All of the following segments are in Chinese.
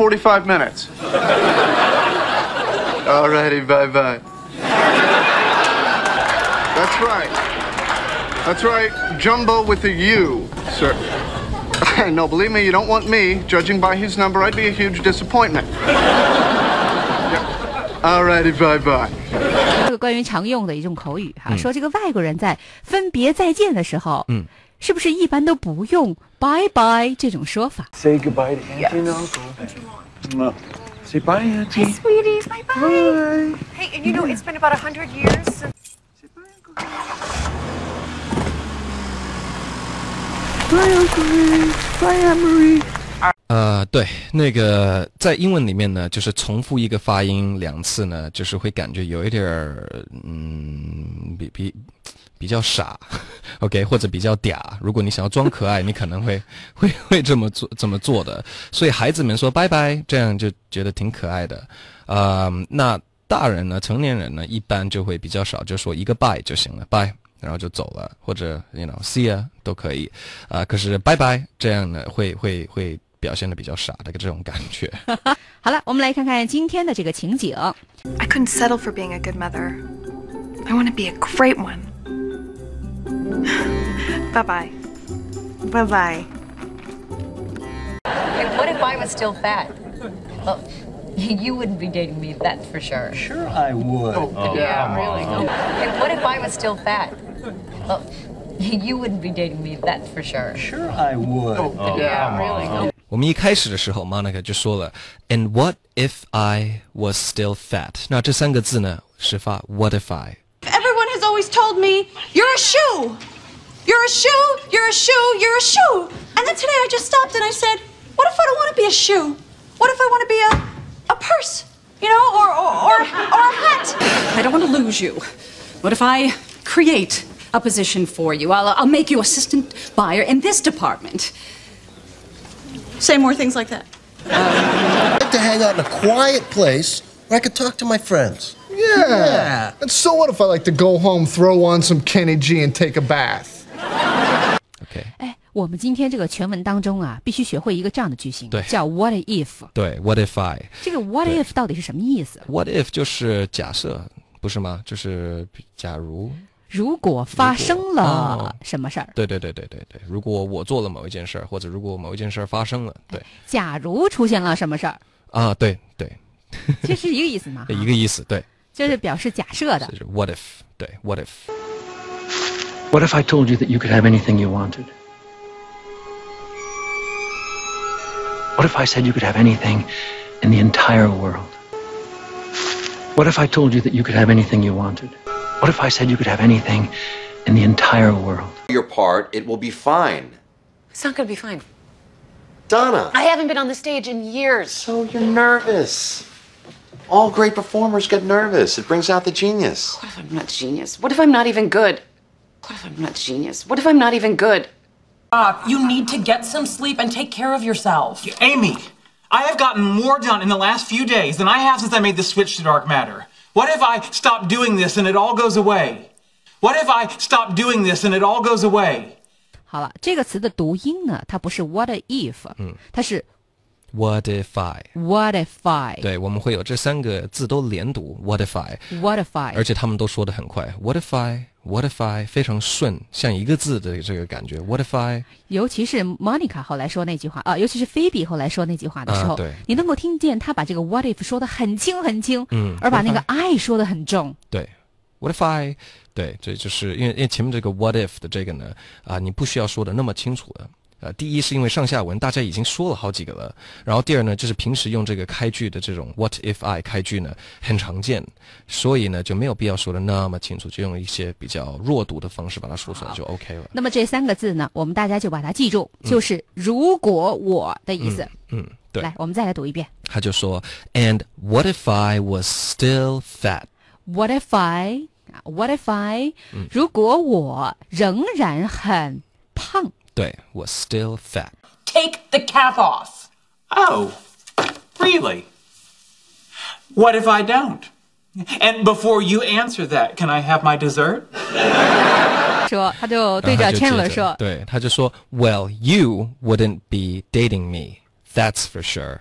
45 minutes. All righty, bye-bye. That's right. That's right, Jumbo with a U, sir. no, believe me, you don't want me. Judging by his number, I'd be a huge disappointment. All righty, bye-bye. 是不是一般都不用 “bye bye” 这种说法？Say goodbye to auntie and uncle. s Say bye auntie. Hi s w e e t i e bye bye. Hey, and you know it's been about a hundred years since. Say bye uncle. Bye uncle. Bye e m o r y Bye Amory. 啊，对，那个在英文里面呢，就是重复一个发音两次呢，就是会感觉有一点儿，嗯，比比。比较傻，OK，或者比较嗲。如果你想要装可爱，你可能会 会会这么做这么做的。所以孩子们说拜拜，这样就觉得挺可爱的。啊，那大人呢？成年人呢？一般就会比较少，就说一个拜就行了，拜，然后就走了，或者 you know see 啊都可以。啊，可是拜拜这样呢，会会会表现的比较傻的这种感觉。好了，我们来看看今天的这个情景。I being I couldn't for good mother. to one. settle want great be a a Bye-bye. Bye-bye. Hey, what if I was still fat? Well, you wouldn't be dating me, that's for sure. Sure I would. Oh, oh yeah, really. Oh. Hey, what if I was still fat? Well, you wouldn't be dating me, that's for sure. Sure I would. Oh, oh yeah, really. Oh. 我们一开始的时候，Monica 就说了，And what if I was still fat？那这三个字呢，是发 What if I？has always told me, you're a shoe. You're a shoe, you're a shoe, you're a shoe. And then today I just stopped and I said, what if I don't want to be a shoe? What if I want to be a, a purse, you know, or, or, or, or a hat? I don't want to lose you. What if I create a position for you? I'll, I'll make you assistant buyer in this department. Say more things like that. Um, I like to hang out in a quiet place where I could talk to my friends. Yeah. And so what if I like to go home, throw on some Kenny G, and take a bath? 哎，我们今天这个全文当中啊，必须学会一个这样的句型，对，叫 What if？对，What if I？这个 What if 到底是什么意思？What if 就是假设，不是吗？就是假如，如果发生了什么事儿？对对对对对对，如果我做了某一件事儿，或者如果某一件事儿发生了，对，假如出现了什么事儿？啊，对对，这是一个意思吗？一个意思，对。What if？对，What if？What if I told you that you could have anything you wanted? What if I said you could have anything in the entire world? What if I told you that you could have anything you wanted? What if I said you could have anything in the entire world? Your part, it will be fine. It's not going to be fine. Donna! I haven't been on the stage in years. So you're nervous. All great performers get nervous. It brings out the genius. What if I'm not genius? What if I'm not even good? What if I'm not genius? What if I'm not even good? Bob, you need to get some sleep and take care of yourself. Amy, I have gotten more done in the last few days than I have since I made the switch to dark matter. What if I stop doing this and it all goes away? What if I stop doing this and it all goes away? 好了，这个词的读音呢，它不是 what if，嗯，它是 What if I? What if I? 对，我们会有这三个字都连读，What if I? What if I? 而且他们都说的很快，What if I? What if I? 非常顺，像一个字的这个感觉。What if I? 尤其是 Monica 后来说那句话啊，尤其是 Phoebe 后来说那句话的时候，对，你能够听见他把这个 What if 说的很轻很轻，嗯，而把那个 I 说的很重。对，What if I? 对，这就是因为因为前面这个 What if 的这个呢，啊，你不需要说的那么清楚的。呃，第一是因为上下文大家已经说了好几个了，然后第二呢，就是平时用这个开句的这种 “what if I” 开句呢很常见，所以呢就没有必要说的那么清楚，就用一些比较弱读的方式把它说出来就 OK 了。那么这三个字呢，我们大家就把它记住，就是“如果我的意思”。嗯，对。来，我们再来读一遍。他就说：“And what if I was still fat? What if I? What if I? 如果我仍然很胖。”对，was still fat. Take the cap off. Oh, really? What if I don't? And before you answer that, can I have my dessert? 说，他就对着 Chandler 说，对，他就说，Well, you wouldn't be dating me. That's for sure.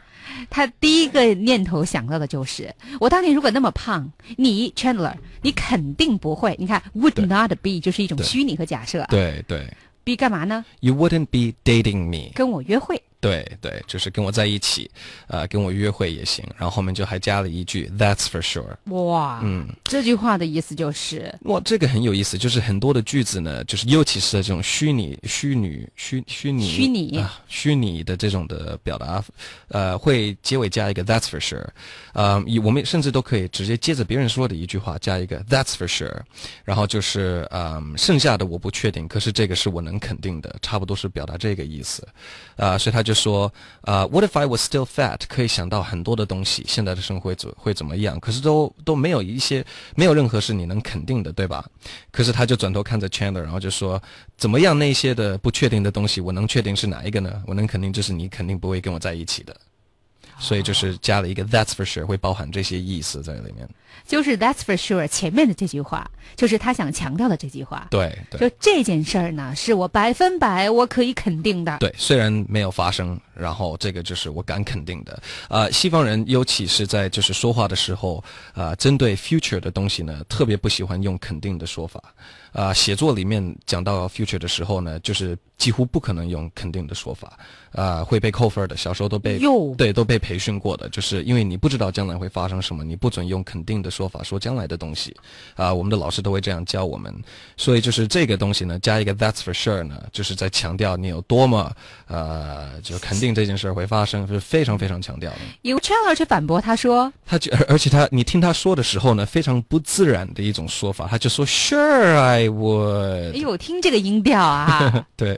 他第一个念头想到的就是，我当年如果那么胖，你 Chandler，你肯定不会。你看，would not be 就是一种虚拟和假设。对对。对 be 干嘛呢？You wouldn't be dating me，跟我约会。对对，就是跟我在一起，呃，跟我约会也行。然后后面就还加了一句 "That's for sure"。哇，嗯，这句话的意思就是……哇，这个很有意思，就是很多的句子呢，就是尤其是这种虚拟、虚拟、虚、虚拟、虚拟啊、虚拟的这种的表达，呃，会结尾加一个 "That's for sure"。嗯，我们甚至都可以直接接着别人说的一句话加一个 "That's for sure"，然后就是嗯，剩下的我不确定，可是这个是我能肯定的，差不多是表达这个意思啊，所以他就。就说啊，What if I was still fat？可以想到很多的东西，现在的生活怎会怎么样？可是都都没有一些没有任何是你能肯定的，对吧？可是他就转头看着 Chandler，然后就说：怎么样那些的不确定的东西，我能确定是哪一个呢？我能肯定就是你肯定不会跟我在一起的。所以就是加了一个 that's for sure，会包含这些意思在里面。就是 that's for sure 前面的这句话，就是他想强调的这句话。对，对。就这件事儿呢，是我百分百我可以肯定的。对，虽然没有发生，然后这个就是我敢肯定的。啊，西方人尤其是在就是说话的时候啊，针对 future 的东西呢，特别不喜欢用肯定的说法。啊，写作里面讲到 future 的时候呢，就是几乎不可能用肯定的说法，啊会被扣分的。小时候都被对都被培训过的，就是因为你不知道将来会发生什么，你不准用肯定的说法说将来的东西。啊，我们的老师都会这样教我们，所以就是这个东西呢，加一个 that's for sure 呢，就是在强调你有多么呃，就肯定这件事会发生，是非常非常强调的。Uchenna 反驳他说，他就而且他，你听他说的时候呢，非常不自然的一种说法，他就说 sure I。哎，我哎呦，听这个音调啊！对，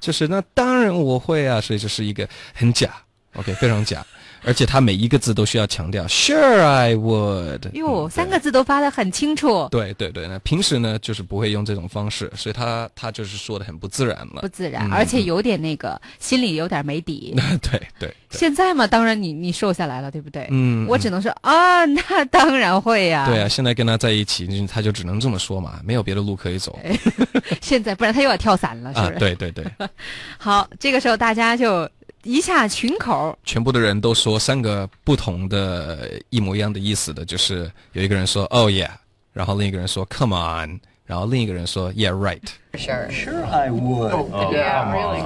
就是那当然我会啊，所以这是一个很假，OK，非常假。而且他每一个字都需要强调，Sure I would。哟，三个字都发得很清楚。对对对，那平时呢就是不会用这种方式，所以他他就是说的很不自然了。不自然，而且有点那个，心里有点没底。对对。现在嘛，当然你你瘦下来了，对不对？嗯。我只能说啊，那当然会呀。对啊，现在跟他在一起，他就只能这么说嘛，没有别的路可以走。现在，不然他又要跳伞了。是不是？对对对。好，这个时候大家就。一下群口，全部的人都说三个不同的一模一样的意思的，就是有一个人说 “oh yeah”，然后另一个人说 “come on”，然后另一个人说 “yeah right”。Sure, sure I would. Yeah, really,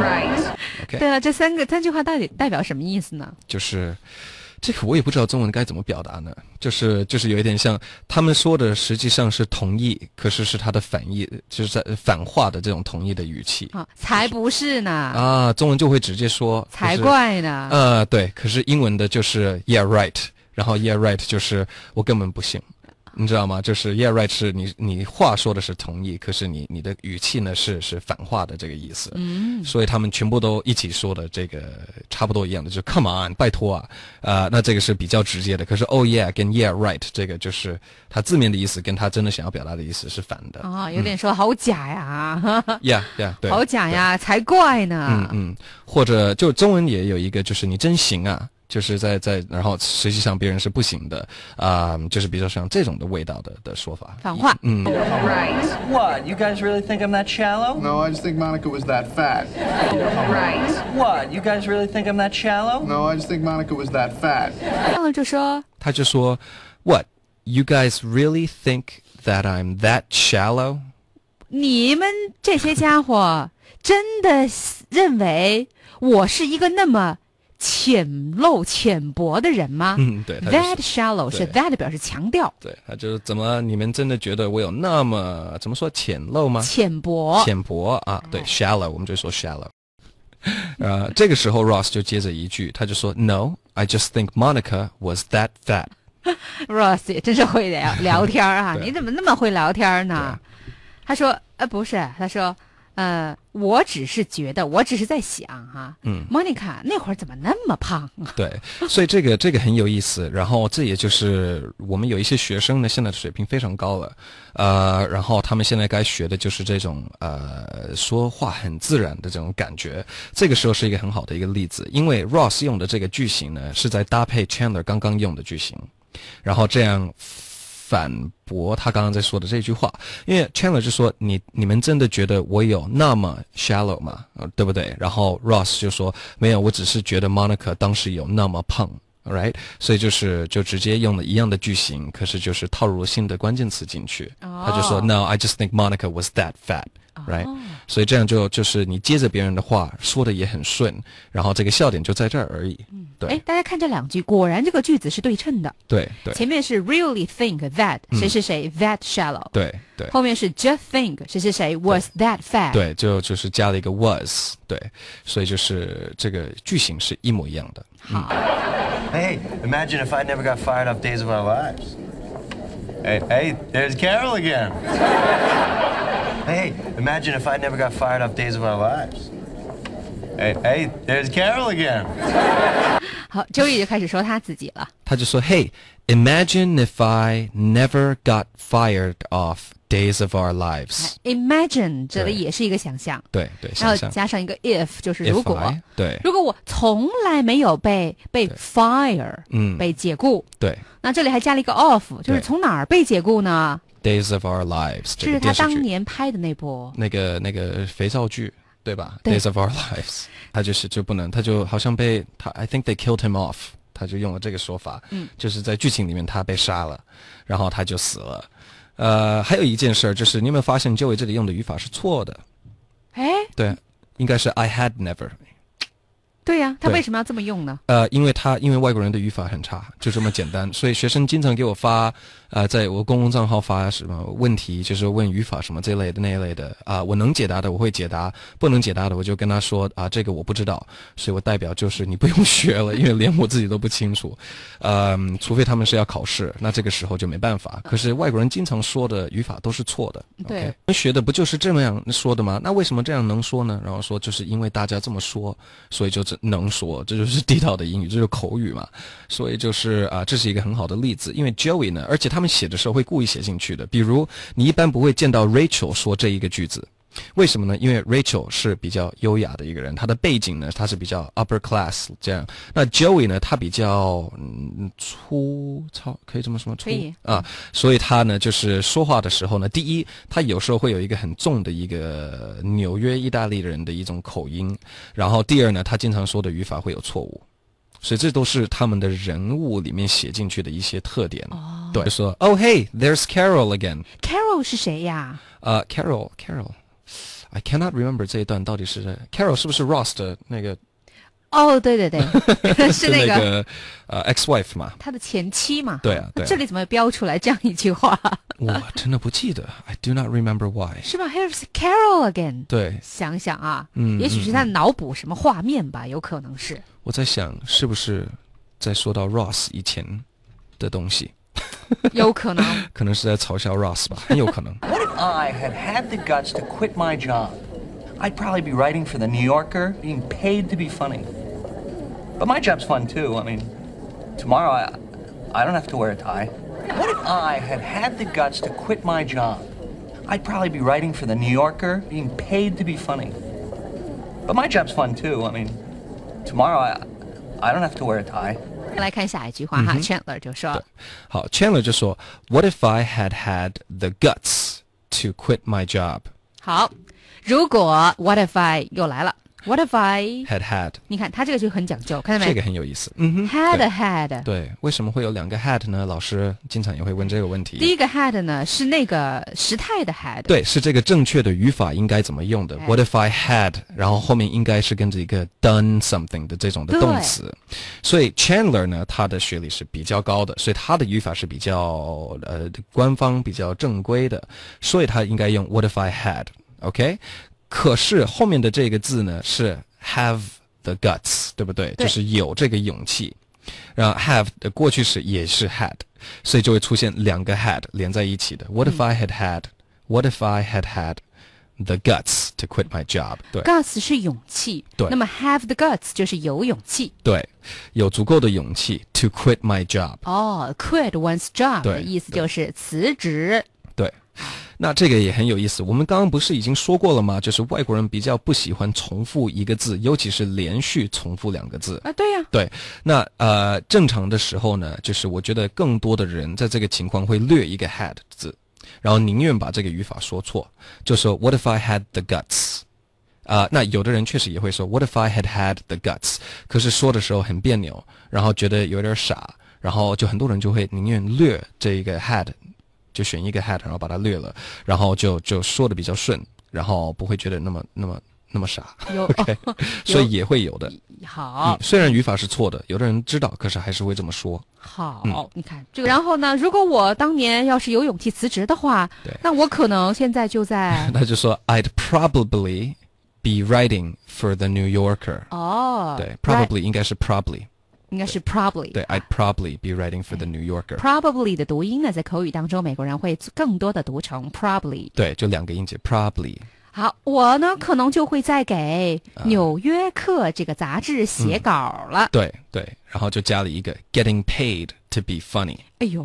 right. 对啊，这三个三句话到底代表什么意思呢？就是。这个我也不知道中文该怎么表达呢，就是就是有一点像他们说的实际上是同意，可是是他的反义，就是在反话的这种同意的语气啊，才不是呢啊，中文就会直接说才怪呢呃，对，可是英文的就是 Yeah right，然后 Yeah right 就是我根本不信。你知道吗？就是 Yeah right，是你你话说的是同意，可是你你的语气呢是是反话的这个意思。嗯，所以他们全部都一起说的这个差不多一样的，就 Come on，拜托啊，啊，那这个是比较直接的。可是 Oh yeah，跟 Yeah right 这个就是它字面的意思，跟他真的想要表达的意思是反的。啊，有点说好假呀！Yeah yeah，对，好假呀，才怪呢。嗯嗯，或者就中文也有一个，就是你真行啊。就是在在，然后实际上别人是不行的啊，就是比较像这种的味道的的说法。反话。嗯。right, what you guys really think I'm that shallow? No, I just think Monica was that fat. right, what you guys really think I'm that shallow? No, I just think Monica was that fat. 然后就说他就说，What you guys really think that I'm that shallow? 你们这些家伙真的认为我是一个那么？浅陋、浅薄的人吗？嗯，对，that shallow 是 that 表示强调。对，他就是怎么？你们真的觉得我有那么怎么说浅陋吗？浅薄，浅薄啊！对，shallow，我们就说 shallow。呃，这个时候 Ross 就接着一句，他就说：“No, I just think Monica was that fat。” Ross 也真是会聊聊天啊！你怎么那么会聊天呢？他说：“呃，不是，他说。”呃，我只是觉得，我只是在想哈，Monica 那会儿怎么那么胖？对，所以这个这个很有意思。然后，这也就是我们有一些学生呢，现在的水平非常高了。呃，然后他们现在该学的就是这种呃，说话很自然的这种感觉。这个时候是一个很好的一个例子，因为 Ross 用的这个句型呢，是在搭配 Chandler 刚刚用的句型，然后这样。反驳他刚刚在说的这句话，因为 Chandler 就说你你们真的觉得我有那么 shallow 吗？呃，对不对？然后 Ross 就说没有，我只是觉得 Monica 当时有那么胖，right？所以就是就直接用了一样的句型，可是就是套入了新的关键词进去，他就说 No，I just think Monica was that fat。，right？来，所以这样就就是你接着别人的话说的也很顺，然后这个笑点就在这儿而已。对。哎，大家看这两句，果然这个句子是对称的。对对。前面是 really think that 谁谁谁 that shallow。对对。后面是 just think 谁是谁 was that fat。对，就就是加了一个 was。对，所以就是这个句型是一模一样的。好。Hey, imagine if I never got fired up days of our lives. Hey, hey, there's Carol again. Hey, imagine if i never got fired off Days of Our Lives. Hey, hey, there's Carol again. 好，Joey imagine if I never got fired off Days of Our Lives。” Imagine 这里也是一个想象，对对，然后加上一个 if，就是如果，对，如果我从来没有被被 fire，嗯，被解雇，对，那这里还加了一个 off，就是从哪儿被解雇呢？Days of Our Lives，这是他当年拍的那部那个那个肥皂剧，对吧？Days of Our Lives，他就是就不能，他就好像被他，I think they killed him off，他就用了这个说法，嗯，就是在剧情里面他被杀了，然后他就死了。呃，还有一件事儿就是，你有没有发现结 y 这里用的语法是错的？哎，对，应该是 I had never。对呀，他为什么要这么用呢？呃，因为他因为外国人的语法很差，就这么简单。所以学生经常给我发，呃，在我公共账号发什么问题，就是问语法什么这类的那一类的啊，我能解答的我会解答，不能解答的我就跟他说啊，这个我不知道，所以我代表就是你不用学了，因为连我自己都不清楚。嗯，除非他们是要考试，那这个时候就没办法。可是外国人经常说的语法都是错的，对，学的不就是这么样说的吗？那为什么这样能说呢？然后说就是因为大家这么说，所以就只。能说，这就是地道的英语，这是口语嘛，所以就是啊，这是一个很好的例子。因为 Joey 呢，而且他们写的时候会故意写进去的，比如你一般不会见到 Rachel 说这一个句子。为什么呢？因为 Rachel 是比较优雅的一个人，她的背景呢，她是比较 upper class 这样。那 Joey 呢，他比较嗯粗糙，可以这么说么？可以啊，所以他呢，就是说话的时候呢，第一，他有时候会有一个很重的一个纽约意大利人的一种口音，然后第二呢，他经常说的语法会有错误，所以这都是他们的人物里面写进去的一些特点。哦，对，就说 Oh hey, there's Carol again. Carol 是谁呀？呃，Carol, Carol. I cannot remember 这一段到底是 Carol 是不是 Ross 的那个？哦，对对对，是那个呃，ex-wife 嘛，他的前妻嘛。对啊，这里怎么标出来这样一句话？我真的不记得。I do not remember why。是吧？Here's Carol again。对，想想啊，嗯，也许是他在脑补什么画面吧，有可能是。我在想，是不是在说到 Ross 以前的东西？有可能，可能是在嘲笑 Ross 吧，很有可能。I had had the guts to quit my job, I'd probably be writing for The New Yorker, being paid to be funny. But my job's fun too. I mean, tomorrow I, I don't have to wear a tie. What if I had had the guts to quit my job? I'd probably be writing for The New Yorker, being paid to be funny. But my job's fun too. I mean, tomorrow I, I don't have to wear a tie. 来看下一句话哈，Chandler 就说，好，Chandler 就说，What if I had had the guts to quit my job。好，如果 What if I 又来了。What if I had had？你看他这个就很讲究，看到没？这个很有意思。嗯哼，had a had。对，为什么会有两个 had 呢？老师经常也会问这个问题。第一个 had 呢是那个时态的 had。对，是这个正确的语法应该怎么用的？What if I had？然后后面应该是跟着一个 done something 的这种的动词。所以 Chandler 呢，他的学历是比较高的，所以他的语法是比较呃官方、比较正规的，所以他应该用 What if I had？OK。可是后面的这个字呢是 have the guts，对不对？对。就是有这个勇气，然后 have 的过去式也是 had，所以就会出现两个 had 连在一起的。What if I had had？What if I had had the guts to quit my job？对。Guts 是勇气。对。那么 have the guts 就是有勇气。对。有足够的勇气 to quit my job。哦，quit one's job 的意思就是辞职。对。那这个也很有意思，我们刚刚不是已经说过了吗？就是外国人比较不喜欢重复一个字，尤其是连续重复两个字啊。对呀，对。那呃，正常的时候呢，就是我觉得更多的人在这个情况会略一个 had 字，然后宁愿把这个语法说错，就说 what if I had the guts。啊，那有的人确实也会说 what if I had had the guts，可是说的时候很别扭，然后觉得有点傻，然后就很多人就会宁愿略这一个 had。就选一个 h a d 然后把它略了，然后就就说的比较顺，然后不会觉得那么那么那么傻。OK，所以也会有的。好，虽然语法是错的，有的人知道，可是还是会这么说。好，你看这个。然后呢，如果我当年要是有勇气辞职的话，那我可能现在就在。那就说 I'd probably be writing for the New Yorker。哦，对，probably 应该是 probably。应该是 probably，对，I d probably be writing for the New Yorker。Probably 的读音呢，在口语当中，美国人会更多的读成 probably。对，就两个音节 probably。好，我呢，可能就会在给《纽约客》这个杂志写稿了。对对，然后就加了一个 getting paid to be funny。哎呦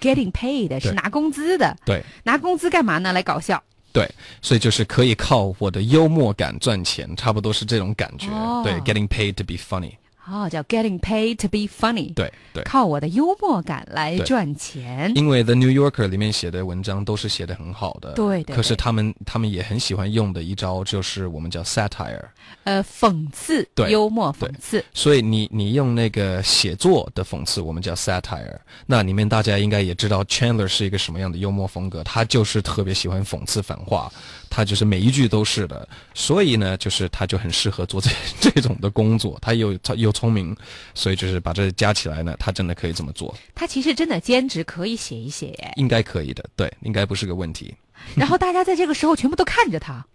，getting paid 是拿工资的。对。拿工资干嘛呢？来搞笑。对，所以就是可以靠我的幽默感赚钱，差不多是这种感觉。对，getting paid to be funny。哦，叫 getting paid to be funny，对对，靠我的幽默感来赚钱。因为《The New Yorker》里面写的文章都是写的很好的，对。可是他们他们也很喜欢用的一招就是我们叫 satire，呃，讽刺，对，幽默讽刺。所以你你用那个写作的讽刺，我们叫 satire。那里面大家应该也知道，Chandler 是一个什么样的幽默风格，他就是特别喜欢讽刺反话。他就是每一句都是的，所以呢，就是他就很适合做这 这种的工作，他又又聪明，所以就是把这加起来呢，他真的可以这么做。他其实真的兼职可以写一写，应该可以的，对，应该不是个问题。然后大家在这个时候全部都看着他。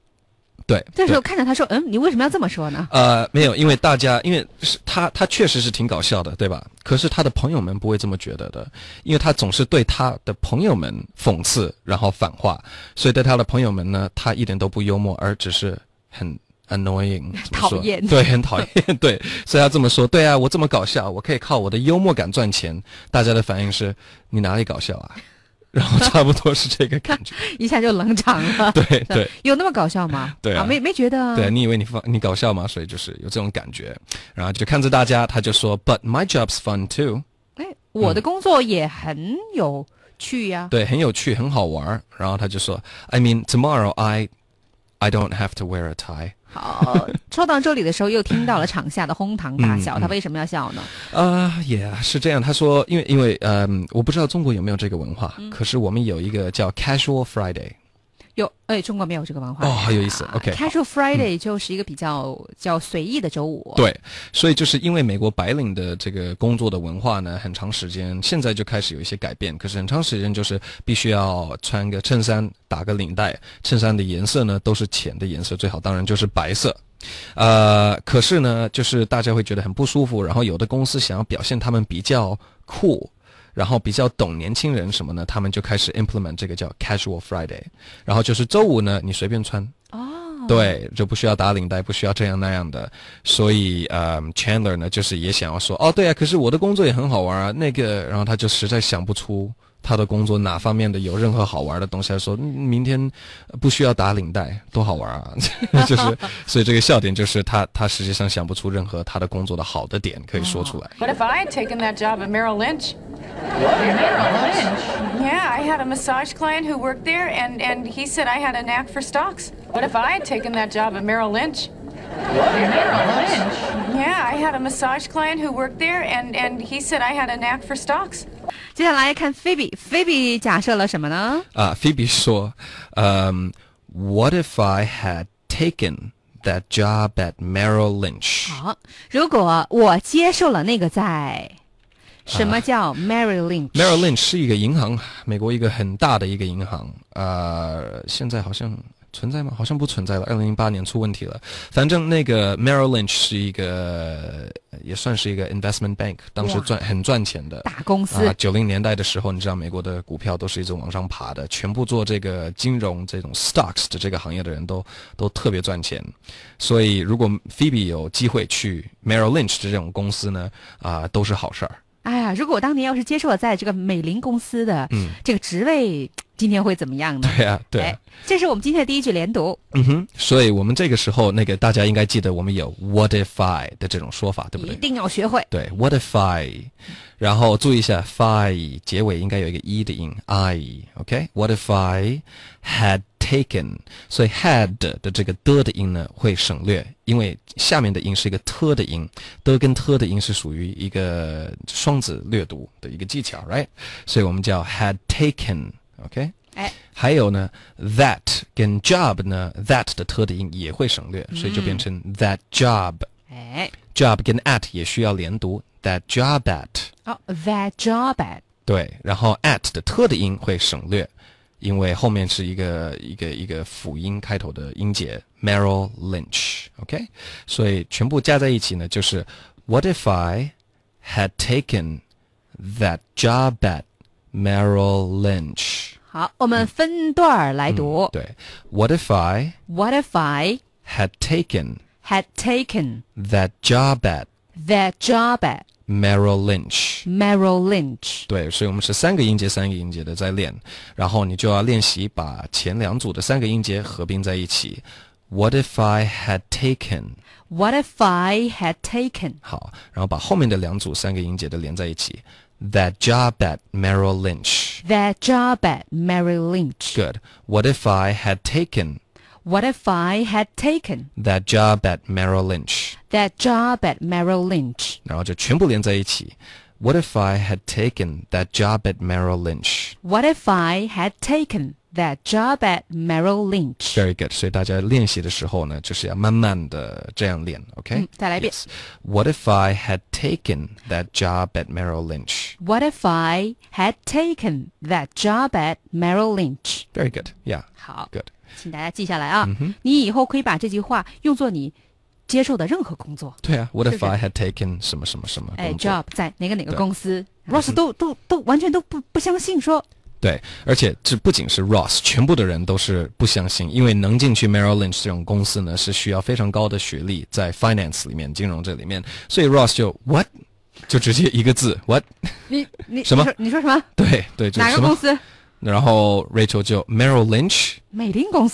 对，这时候看着他说，嗯，你为什么要这么说呢？呃，没有，因为大家，因为是他，他确实是挺搞笑的，对吧？可是他的朋友们不会这么觉得的，因为他总是对他的朋友们讽刺，然后反话，所以对他的朋友们呢，他一点都不幽默，而只是很 annoying，讨厌，对，很讨厌，对，所以他这么说，对啊，我这么搞笑，我可以靠我的幽默感赚钱，大家的反应是，你哪里搞笑啊？然后差不多是这个感觉，一下就冷场了。对对，有那么搞笑吗？对啊，没没觉得。对，你以为你放你搞笑吗？所以就是有这种感觉，然后就看着大家，他就说：“But my job's fun too。”哎，我的工作也很有趣呀。对，很有趣，很好玩。然后他就说：“I mean tomorrow I I don't have to wear a tie。”好，说到这里的时候，又听到了场下的哄堂大笑。他为什么要笑呢？啊，也是这样。他说，因为因为，嗯，我不知道中国有没有这个文化，可是我们有一个叫 Casual Friday。有哎，中国没有这个文化哦，很有意思。OK，他说 Friday 就是一个比较叫随意的周五。对，所以就是因为美国白领的这个工作的文化呢，很长时间现在就开始有一些改变。可是很长时间就是必须要穿个衬衫，打个领带，衬衫的颜色呢都是浅的颜色，最好当然就是白色。呃，可是呢，就是大家会觉得很不舒服。然后有的公司想要表现他们比较酷。然后比较懂年轻人什么呢？他们就开始 implement 这个叫 Casual Friday，然后就是周五呢，你随便穿。哦，对，就不需要打领带，不需要这样那样的。所以，嗯，Chandler 呢，就是也想要说，哦，对啊，可是我的工作也很好玩啊。那个，然后他就实在想不出。他的工作哪方面的有任何好玩的东西？他说，明天不需要打领带，多好玩啊！就是，所以这个笑点就是他，他实际上想不出任何他的工作的好的点可以说出来。But if I had taken that job at Merrill Lynch, Merrill Lynch, yeah, I had a massage client who worked there, and and he said I had a knack for stocks. But if I had taken that job at Merrill Lynch. Merrill Lynch. Yeah, I had a massage client who worked there, and and he said I had a knack for stocks. 接下来看菲比，菲比假设了什么呢？啊，菲比说，嗯，What um, if I had taken that job at Merrill Lynch？好，如果我接受了那个在。什么叫 Merrill Lynch？Merrill Lynch 是一个银行，美国一个很大的一个银行。呃，现在好像存在吗？好像不存在了。二零零八年出问题了。反正那个 Merrill Lynch 是一个，也算是一个 investment bank，当时赚很赚钱的。大公司。九零年代的时候，你知道美国的股票都是一种往上爬的，全部做这个金融这种 stocks 的这个行业的人都都特别赚钱。所以如果 Phoebe 有机会去 Merrill Lynch 这种公司呢，啊，都是好事儿。哎呀，如果我当年要是接受了在这个美林公司的这个职位，今天会怎么样呢？对呀，对，这是我们今天的第一句连读。嗯哼，所以我们这个时候那个大家应该记得我们有 what if I 的这种说法，对不对？一定要学会。对，what if I，然后注意一下，I 结尾应该有一个 e 的音，I OK，what if I had。Taken，所以 had 的这个的的音呢会省略，因为下面的音是一个的的音，的跟的的音是属于一个双子略读的一个技巧，right？所以我们叫 had taken，OK？哎，还有呢，that 跟 job 呢，that 的的音也会省略，所以就变成 that job。哎，job 跟 at 也需要连读，that job at。哦 t h a t job at。对，然后 at 的的音会省略。因为后面是一个一个一个辅音开头的音节,因为后面是一个一个一个辅音开头的音节，Merrill Lynch，OK，、okay? 所以全部加在一起呢，就是 What if I had taken that job at Merrill Lynch？好，我们分段来读。嗯、对，What if I？What if I had taken had taken that job at that job at Merrill Lynch。Merrill Lynch。对，所以我们是三个音节三个音节的在练，然后你就要练习把前两组的三个音节合并在一起。What if I had taken? What if I had taken? 好，然后把后面的两组三个音节的连在一起。That job at Merrill Lynch. That job at Merrill Lynch. Good. What if I had taken? What if I had taken? That job at Merrill Lynch that job at Merrill Lynch. what if I had taken that job at Merrill Lynch? What if I had taken that job at Merrill Lynch? Very good. 所以大家练习的时候呢，就是要慢慢的这样练，OK？、嗯、再来一遍。Yes. What if I had taken that job at Merrill Lynch? What if I had taken that job at Merrill Lynch? Very good. Yeah. 好。Good. 请大家记下来啊！嗯、你以后可以把这句话用作你接受的任何工作，对啊，What if I had taken 什么什么什么？哎，job 在哪个哪个公司？Ross 都都都完全都不不相信说。对，而且这不仅是 Ross，全部的人都是不相信，因为能进去 Merrill Lynch 这种公司呢，是需要非常高的学历，在 finance 里面金融这里面，所以 Ross 就 what 就直接一个字 what？你你什么？你说什么？对对，哪个公司？然后 Rachel 就 Merrill Lynch Phoebe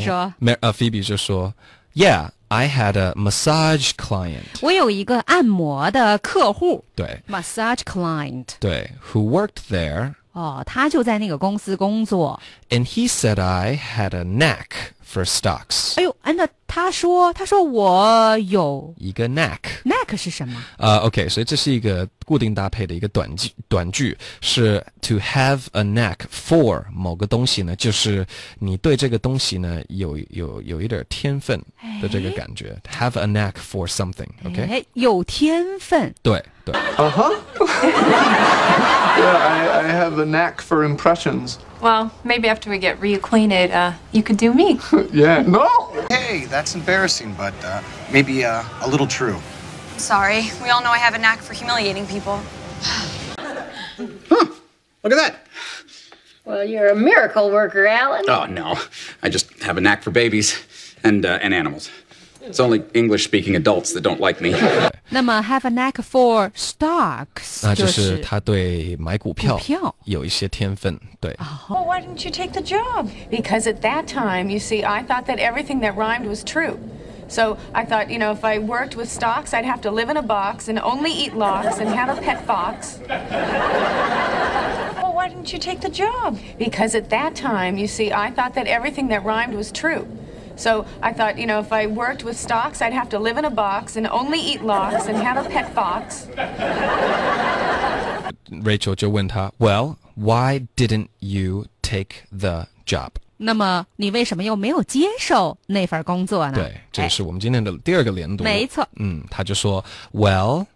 说，Mer 就说，Yeah。I had a massage client. 我有一个按摩的客户。对，massage client. 对，who worked there 哦，他就在那个公司工作。And he said I had a knack for stocks。哎呦，And 他说，他说我有一个 knack。knack 是什么？啊，OK，所以这是一个固定搭配的一个短句。短句是 to have a knack for 某个东西呢，就是你对这个东西呢有有有一点天分的这个感觉。Have a knack for something。OK，有天分。对对。啊哈。yeah, I, I, have a knack for impressions. Well, maybe after we get reacquainted, uh, you could do me. yeah, no! Hey, that's embarrassing, but uh, maybe uh, a little true. I'm sorry. We all know I have a knack for humiliating people. huh, look at that. Well, you're a miracle worker, Alan. Oh, no. I just have a knack for babies and, uh, and animals. It's only English-speaking adults that don't like me. 那么 have a knack for stocks，那就是他对买股票有一些天分，对。Well, why didn't you take the job? Because at that time, you see, I thought that everything that rhymed was true. So I thought, you know, if I worked with stocks, I'd have to live in a box and only eat locks and have a pet fox. well, why didn't you take the job? Because at that time, you see, I thought that everything that rhymed was true. So I thought, you know, if I worked with stocks, I'd have to live in a box and only eat lox and have a pet fox. Rachel 就问他，Well, why didn't you take the job? 那么你为什么又没有接受那份工作呢？对，这是我们今天的第二个连读。没错。嗯，他就说，Well,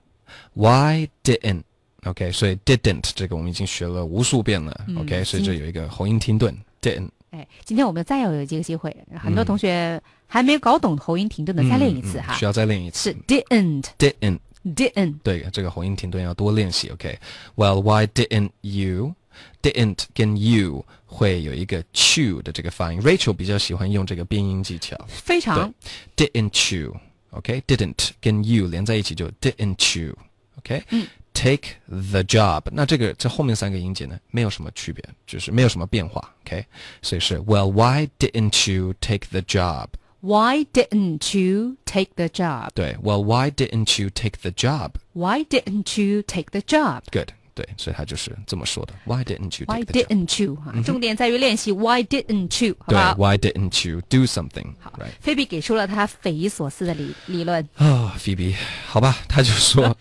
why didn't OK，所以 didn't 这个我们已经学了无数遍了。OK，、嗯、所以这有一个喉音停顿，didn't。哎，今天我们再要有这个机会，很多同学还没搞懂喉音停顿的，再练一次哈。需要再练一次。是 didn't，didn't，didn't。对，这个喉音停顿要多练习。OK，Well，why didn't you？didn't 跟 you 会有一个 ch 的这个发音。Rachel 比较喜欢用这个变音技巧，非常。didn't you？OK，didn't 跟 you 连在一起就 didn't you？OK。嗯。take the job. job。那这个这后面三个音节呢，没有什么区别，就是没有什么变化。OK，所以是 Well, why didn't you take the job? Why didn't you take the job? 对，Well, why didn't you take the job? Why didn't you take the job? Good. 对，所以他就是这么说的。Why didn't you? Why didn't you？哈，重点在于练习 Why didn't you？对，Why didn't you do something？好，菲比给出了他匪夷所思的理理论啊，菲比，好吧，他就说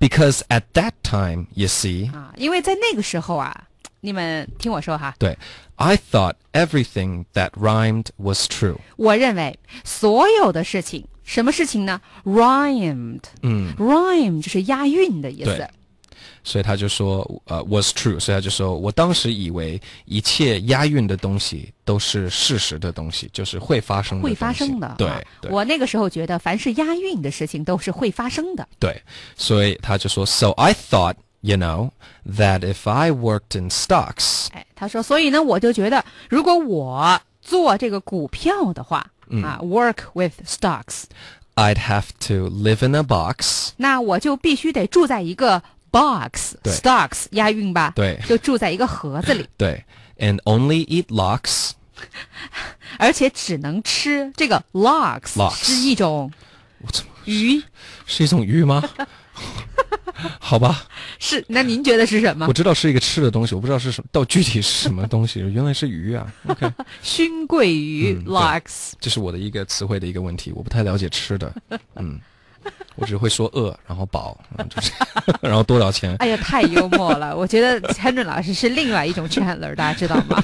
，Because at that time, you see，啊，因为在那个时候啊，你们听我说哈，对，I thought everything that rhymed was true。我认为所有的事情，什么事情呢？rhymed，嗯，rhyme 就是押韵的意思。所以他就说，呃，was true。所以他就说，我当时以为一切押韵的东西都是事实的东西，就是会发生会发生的。对，我那个时候觉得，凡是押韵的事情都是会发生的。对，所以他就说，so I thought you know that if I worked in stocks，哎，他说，所以呢，我就觉得，如果我做这个股票的话，啊，work with stocks，I'd have to live in a box。那我就必须得住在一个。Box, stocks 押韵吧？对，就住在一个盒子里。对，and only eat l o c k s 而且只能吃这个 l o c l o 是一种鱼，是一种鱼吗？好吧。是，那您觉得是什么？我知道是一个吃的东西，我不知道是什么，到具体是什么东西，原来是鱼啊。OK，熏鲑鱼 lox。这是我的一个词汇的一个问题，我不太了解吃的。嗯。我只会说饿，然后饱，然后就是，然后多少钱？哎呀，太幽默了！我觉得 Henry 老师是另外一种 c h a n e 儿，大家知道吗？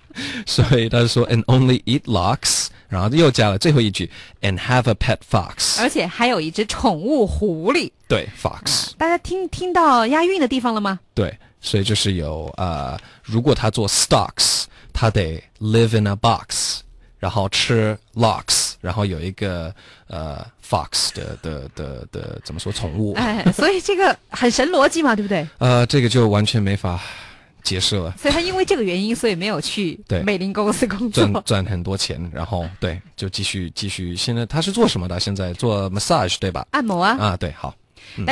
所以他说 and only eat locks，然后又加了最后一句 and have a pet fox，而且还有一只宠物狐狸。对，fox。大家听听到押韵的地方了吗？对，所以就是有呃，如果他做 stocks，他得 live in a box，然后吃 locks。然后有一个呃，fox 的的的的怎么说宠物？哎，所以这个很神逻辑嘛，对不对？呃，这个就完全没法解释了。所以他因为这个原因，所以没有去美林公司工作，赚赚很多钱，然后对，就继续继续。现在他是做什么的？现在做 massage 对吧？按摩啊啊，对，好。